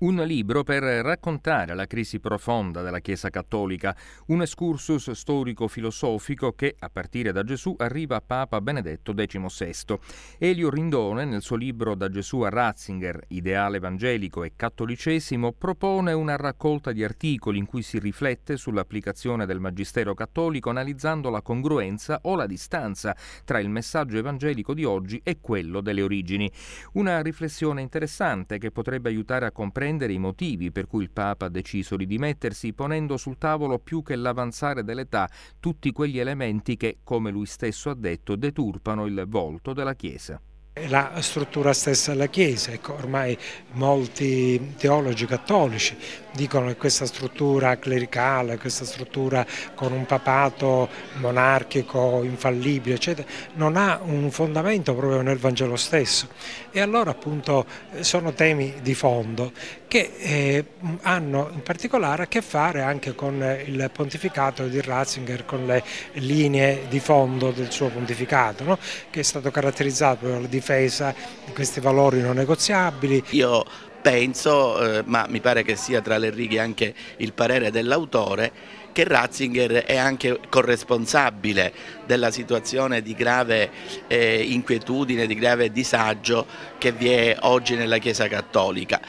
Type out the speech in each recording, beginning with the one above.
Un libro per raccontare la crisi profonda della Chiesa Cattolica, un excursus storico-filosofico che, a partire da Gesù, arriva a Papa Benedetto XVI. Elio Rindone, nel suo libro Da Gesù a Ratzinger, ideale evangelico e cattolicesimo, propone una raccolta di articoli in cui si riflette sull'applicazione del Magistero cattolico analizzando la congruenza o la distanza tra il messaggio evangelico di oggi e quello delle origini. Una riflessione interessante che potrebbe aiutare a comprendere comprendere i motivi per cui il Papa ha deciso di dimettersi, ponendo sul tavolo più che l'avanzare dell'età tutti quegli elementi che, come lui stesso ha detto, deturpano il volto della Chiesa. La struttura stessa della Chiesa, ecco, ormai molti teologi cattolici dicono che questa struttura clericale, questa struttura con un papato monarchico infallibile, eccetera, non ha un fondamento proprio nel Vangelo stesso. E allora appunto sono temi di fondo che eh, hanno in particolare a che fare anche con il pontificato di Ratzinger, con le linee di fondo del suo pontificato, no? che è stato caratterizzato di difesa di questi valori non negoziabili. Io penso, eh, ma mi pare che sia tra le righe anche il parere dell'autore, che Ratzinger è anche corresponsabile della situazione di grave eh, inquietudine, di grave disagio che vi è oggi nella Chiesa Cattolica.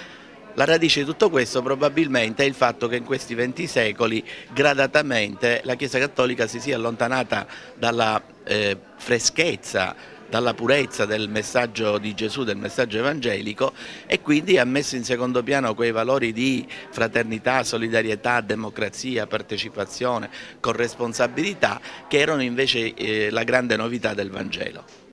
La radice di tutto questo probabilmente è il fatto che in questi 20 secoli gradatamente la Chiesa Cattolica si sia allontanata dalla eh, freschezza dalla purezza del messaggio di Gesù, del messaggio evangelico e quindi ha messo in secondo piano quei valori di fraternità, solidarietà, democrazia, partecipazione, corresponsabilità che erano invece eh, la grande novità del Vangelo.